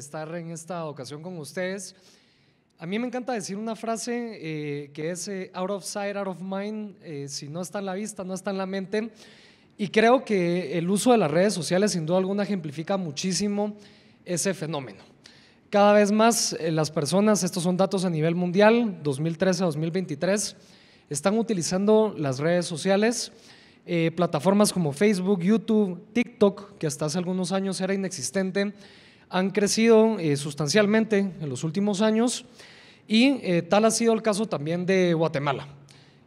estar en esta ocasión con ustedes. A mí me encanta decir una frase eh, que es eh, out of sight, out of mind, eh, si no está en la vista, no está en la mente. Y creo que el uso de las redes sociales sin duda alguna ejemplifica muchísimo ese fenómeno. Cada vez más las personas, estos son datos a nivel mundial, 2013 a 2023, están utilizando las redes sociales, plataformas como Facebook, YouTube, TikTok, que hasta hace algunos años era inexistente han crecido eh, sustancialmente en los últimos años y eh, tal ha sido el caso también de Guatemala.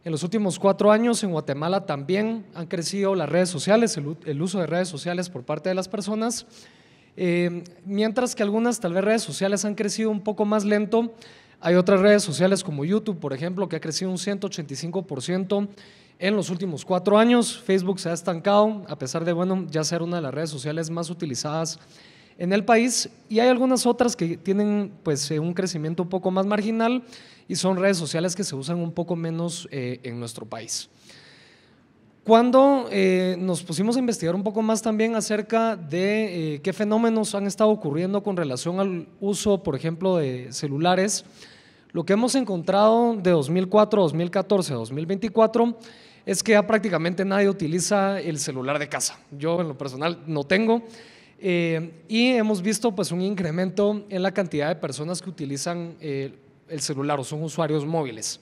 En los últimos cuatro años en Guatemala también han crecido las redes sociales, el, uso de redes sociales por parte de las personas, eh, mientras que algunas tal vez redes sociales han crecido un poco más lento. Hay otras redes sociales como YouTube, por ejemplo, que ha crecido un 185% en los últimos cuatro años. Facebook se ha estancado, a pesar de, bueno, ya ser una de las redes sociales más utilizadas en el país y hay algunas otras que tienen pues eh, un crecimiento un poco más marginal y son redes sociales que se usan un poco menos eh, en nuestro país. Cuando eh, nos pusimos a investigar un poco más también acerca de qué fenómenos han estado ocurriendo con relación al uso, por ejemplo, de celulares, lo que hemos encontrado de 2004, 2014, 2024 es que prácticamente nadie utiliza el celular de casa. Yo en lo personal no tengo. Eh, y hemos visto pues un incremento en la cantidad de personas que utilizan eh, el celular o son usuarios móviles,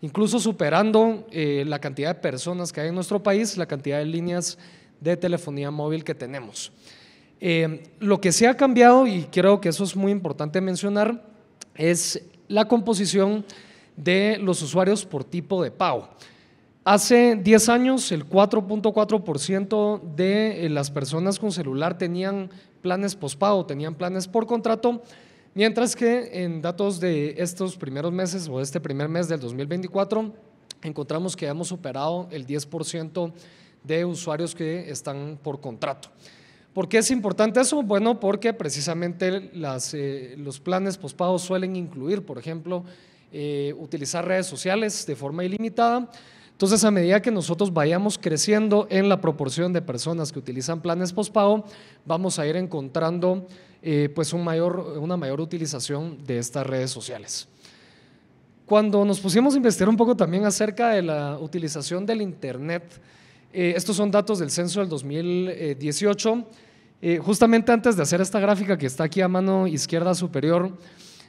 incluso superando eh, la cantidad de personas que hay en nuestro país, la cantidad de líneas de telefonía móvil que tenemos. lo que se ha cambiado, y creo que eso es muy importante mencionar, es la composición de los usuarios por tipo de pago. Hace 10 años, el 4.4% de eh, las personas con celular tenían planes pospago, tenían planes por contrato, mientras que en datos de estos primeros meses o este primer mes del 2024, encontramos que hemos superado el 10% de usuarios que están por contrato. ¿Por qué es importante eso? Bueno, porque precisamente eh, los planes pospago suelen incluir, por ejemplo, eh, utilizar redes sociales de forma ilimitada entonces, a medida que nosotros vayamos creciendo en la proporción de personas que utilizan planes pospago, vamos a ir encontrando eh, pues una mayor utilización de estas redes sociales. Cuando nos pusimos a investigar un poco también acerca de la utilización del Internet, eh, estos son datos del censo del 2018, eh, justamente antes de hacer esta gráfica que está aquí a mano izquierda superior,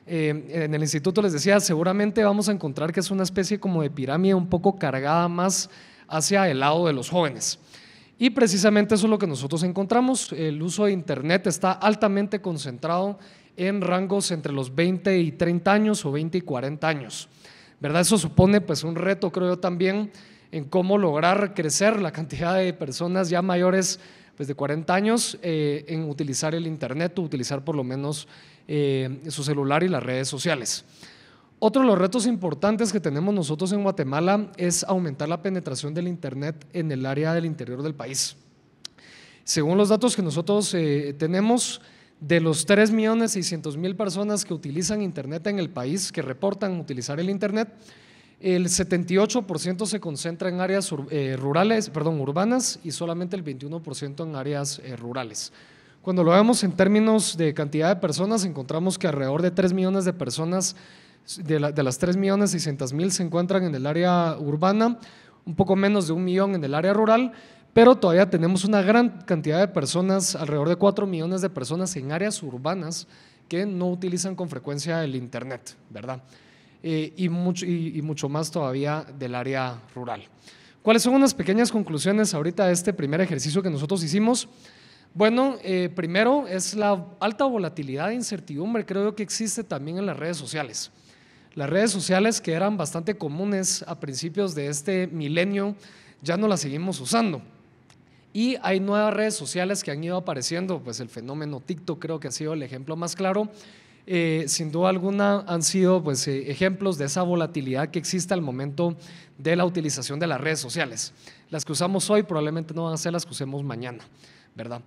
eh, en el instituto les decía, seguramente vamos a encontrar que es una especie como de pirámide un poco cargada más hacia el lado de los jóvenes. Y precisamente eso es lo que nosotros encontramos. El uso de Internet está altamente concentrado en rangos entre los 20 y 30 años o 20 y 40 años. ¿Verdad? Eso supone pues un reto, creo yo también, en cómo lograr crecer la cantidad de personas ya mayores pues, de 40 años eh, en utilizar el Internet o utilizar por lo menos eh, su celular y las redes sociales. Otro de los retos importantes que tenemos nosotros en Guatemala es aumentar la penetración del Internet en el área del interior del país. Según los datos que nosotros eh, tenemos, de los 3.600.000 personas que utilizan Internet en el país, que reportan utilizar el Internet, el 78% se concentra en áreas eh, rurales, perdón, urbanas y solamente el 21% en áreas eh, rurales. Cuando lo vemos en términos de cantidad de personas, encontramos que alrededor de 3 millones de personas, de, las 3 millones mil, se encuentran en el área urbana, un poco menos de un millón en el área rural, pero todavía tenemos una gran cantidad de personas, alrededor de 4 millones de personas en áreas urbanas que no utilizan con frecuencia el Internet, ¿verdad? Eh, y, mucho, y, mucho más todavía del área rural. ¿Cuáles son unas pequeñas conclusiones ahorita de este primer ejercicio que nosotros hicimos? Bueno, eh, primero es la alta volatilidad e incertidumbre, creo que existe también en las redes sociales. Las redes sociales que eran bastante comunes a principios de este milenio, ya no las seguimos usando. Y hay nuevas redes sociales que han ido apareciendo, pues el fenómeno TikTok creo que ha sido el ejemplo más claro, eh, sin duda alguna han sido pues, eh, ejemplos de esa volatilidad que existe al momento de la utilización de las redes sociales. Las que usamos hoy probablemente no van a ser las que usemos mañana, ¿verdad?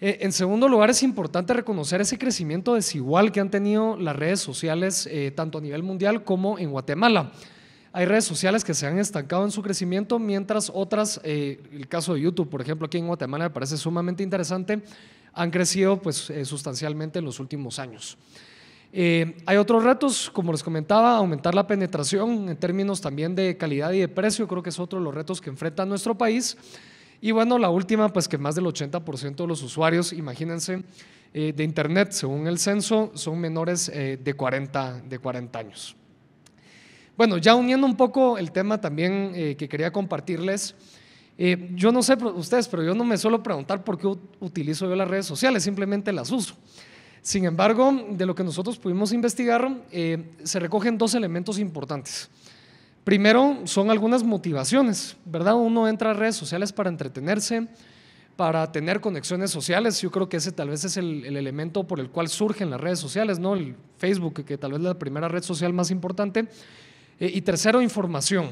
Eh, en segundo lugar, es importante reconocer ese crecimiento desigual que han tenido las redes sociales, tanto a nivel mundial como en Guatemala. Hay redes sociales que se han estancado en su crecimiento, mientras otras, el caso de YouTube, por ejemplo, aquí en Guatemala me parece sumamente interesante, han crecido pues, eh, sustancialmente en los últimos años. Eh, hay otros retos, como les comentaba, aumentar la penetración en términos también de calidad y de precio, creo que es otro de los retos que enfrenta nuestro país. Y bueno, la última, pues que más del 80% de los usuarios, imagínense, eh, de Internet, según el censo, son menores de, 40, de 40 años. Bueno, ya uniendo un poco el tema también que quería compartirles, eh, yo no sé ustedes, pero yo no me suelo preguntar por qué utilizo yo las redes sociales, simplemente las uso. Sin embargo, de lo que nosotros pudimos investigar, eh, se recogen dos elementos importantes. Primero, son algunas motivaciones, ¿verdad? Uno entra a redes sociales para entretenerse, para tener conexiones sociales. Yo creo que ese tal vez es el, elemento por el cual surgen las redes sociales, ¿no? El Facebook, que tal vez es la primera red social más importante. Eh, y tercero, información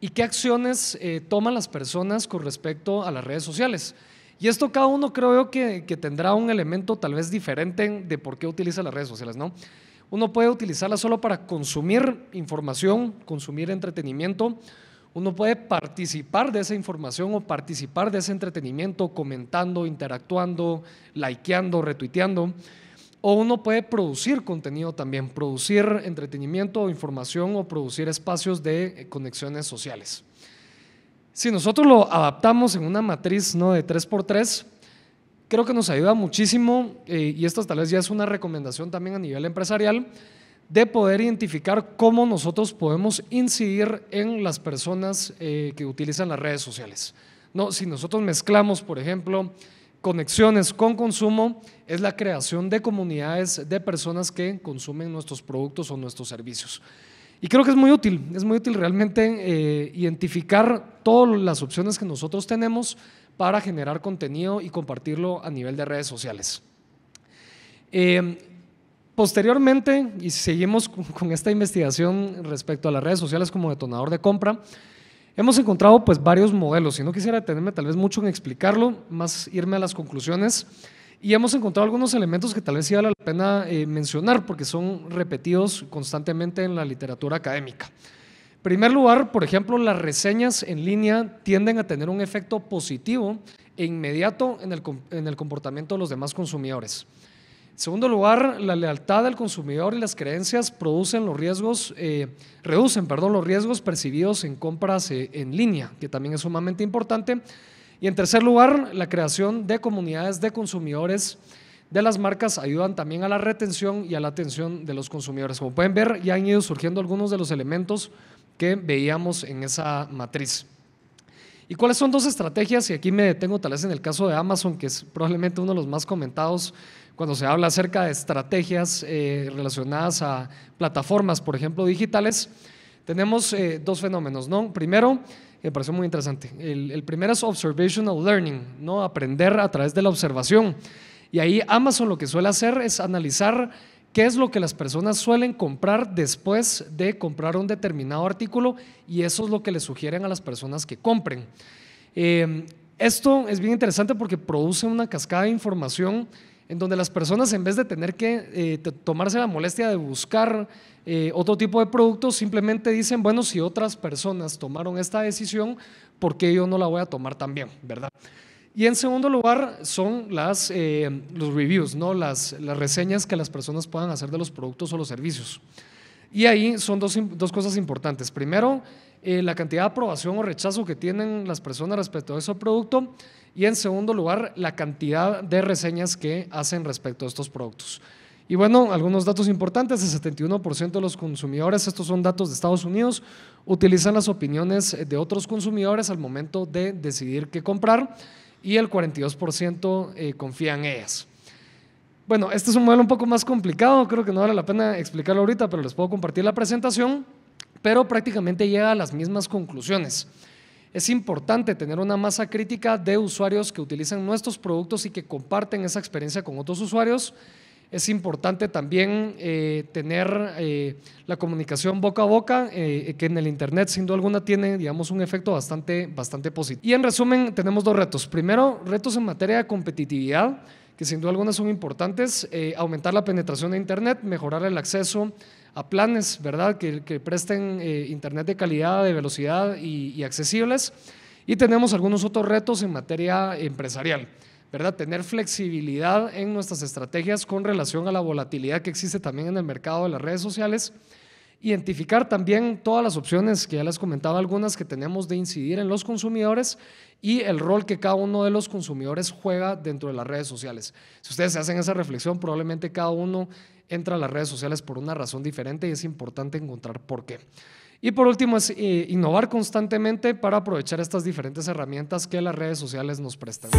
y qué acciones eh, toman las personas con respecto a las redes sociales. Y esto cada uno creo que, tendrá un elemento tal vez diferente de por qué utiliza las redes sociales, ¿no? Uno puede utilizarlas solo para consumir información, consumir entretenimiento. Uno puede participar de esa información o participar de ese entretenimiento comentando, interactuando, likeando, retuiteando. O uno puede producir contenido también, producir entretenimiento o información o producir espacios de eh, conexiones sociales. Si nosotros lo adaptamos en una matriz ¿no? de 3x3, creo que nos ayuda muchísimo, eh, y esto tal vez ya es una recomendación también a nivel empresarial, de poder identificar cómo nosotros podemos incidir en las personas eh, que utilizan las redes sociales. ¿No? Si nosotros mezclamos, por ejemplo, conexiones con consumo es la creación de comunidades de personas que consumen nuestros productos o nuestros servicios. Y creo que es muy útil, es muy útil realmente eh, identificar todas las opciones que nosotros tenemos para generar contenido y compartirlo a nivel de redes sociales. Eh, posteriormente, y seguimos con esta investigación respecto a las redes sociales como detonador de compra, Hemos encontrado pues varios modelos y no quisiera detenerme tal vez mucho en explicarlo, más irme a las conclusiones. Y hemos encontrado algunos elementos que tal vez sí vale la pena eh, mencionar porque son repetidos constantemente en la literatura académica. En primer lugar, por ejemplo, las reseñas en línea tienden a tener un efecto positivo e inmediato en el, en el comportamiento de los demás consumidores. En segundo lugar, la lealtad del consumidor y las creencias producen los riesgos, eh, reducen perdón, los riesgos percibidos en compras eh, en línea, que también es sumamente importante. Y en tercer lugar, la creación de comunidades de consumidores de las marcas ayudan también a la retención y a la atención de los consumidores. Como pueden ver, ya han ido surgiendo algunos de los elementos que veíamos en esa matriz. ¿Y cuáles son dos estrategias? Y aquí me detengo tal vez en el caso de Amazon, que es probablemente uno de los más comentados cuando se habla acerca de estrategias eh, relacionadas a plataformas, por ejemplo, digitales. Tenemos eh, dos fenómenos, ¿no? Primero, me pareció muy interesante. El, el, primero es observational learning, ¿no? Aprender a través de la observación. Y ahí Amazon lo que suele hacer es analizar qué es lo que las personas suelen comprar después de comprar un determinado artículo y eso es lo que le sugieren a las personas que compren. Em, esto es bien interesante porque produce una cascada de información en donde las personas en vez de tener que eh, tomarse la molestia de buscar eh, otro tipo de producto, simplemente dicen, bueno, si otras personas tomaron esta decisión, ¿por qué yo no la voy a tomar también? ¿Verdad? Y en segundo lugar son las, eh, los reviews, ¿no? las, las reseñas que las personas puedan hacer de los productos o los servicios. Y ahí son dos, dos cosas importantes. Primero, eh, la cantidad de aprobación o rechazo que tienen las personas respecto a ese producto. Y en segundo lugar, la cantidad de reseñas que hacen respecto a estos productos. Y bueno, algunos datos importantes, el 71% de los consumidores, estos son datos de Estados Unidos, utilizan las opiniones de otros consumidores al momento de decidir qué comprar y el 42% eh, confía en ellas. Bueno, este es un modelo un poco más complicado, creo que no vale la pena explicarlo ahorita, pero les puedo compartir la presentación, pero prácticamente llega a las mismas conclusiones. Es importante tener una masa crítica de usuarios que utilizan nuestros productos y que comparten esa experiencia con otros usuarios es importante también eh, tener eh, la comunicación boca a boca, eh, que en el Internet sin duda alguna tiene, digamos, un efecto bastante, bastante positivo. Y en resumen, tenemos dos retos. Primero, retos en materia de competitividad, que sin duda alguna son importantes. aumentar la penetración de Internet, mejorar el acceso a planes, ¿verdad? Que, presten Internet de calidad, de velocidad y, y accesibles. Y tenemos algunos otros retos en materia empresarial. ¿verdad? Tener flexibilidad en nuestras estrategias con relación a la volatilidad que existe también en el mercado de las redes sociales. Identificar también todas las opciones que ya les comentaba algunas que tenemos de incidir en los consumidores y el rol que cada uno de los consumidores juega dentro de las redes sociales. Si ustedes hacen esa reflexión, probablemente cada uno entra a las redes sociales por una razón diferente y es importante encontrar por qué. Y por último es eh, innovar constantemente para aprovechar estas diferentes herramientas que las redes sociales nos prestan.